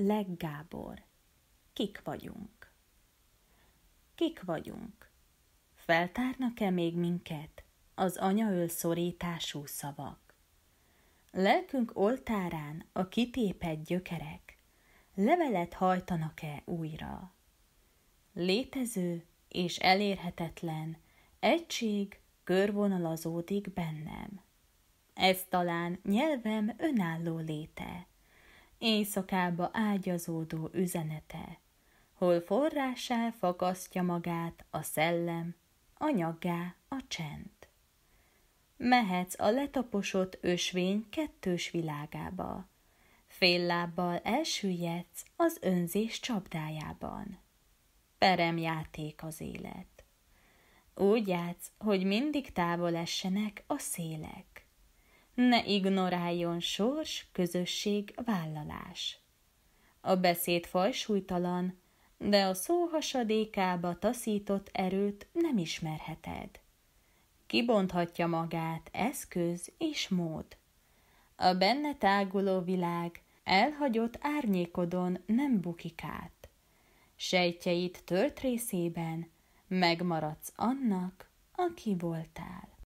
Leggábor. Kik vagyunk? Kik vagyunk? Feltárnak-e még minket az anyaöl szorítású szavak? Lelkünk oltárán a kitépett gyökerek levelet hajtanak-e újra? Létező és elérhetetlen egység körvonalazódik bennem. Ez talán nyelvem önálló léte éjszakába ágyazódó üzenete, hol forrásá fakasztja magát a szellem, anyaggá a csend. Mehetsz a letaposott ösvény kettős világába, fél lábbal elsüllyedsz az önzés csapdájában. játék az élet. Úgy játsz, hogy mindig távol essenek a szélek ne ignoráljon sors, közösség, vállalás. A beszéd fajsúlytalan, de a szó hasadékába taszított erőt nem ismerheted. Kibonthatja magát eszköz és mód. A benne táguló világ elhagyott árnyékodon nem bukik át. Sejtjeit tört részében megmaradsz annak, aki voltál.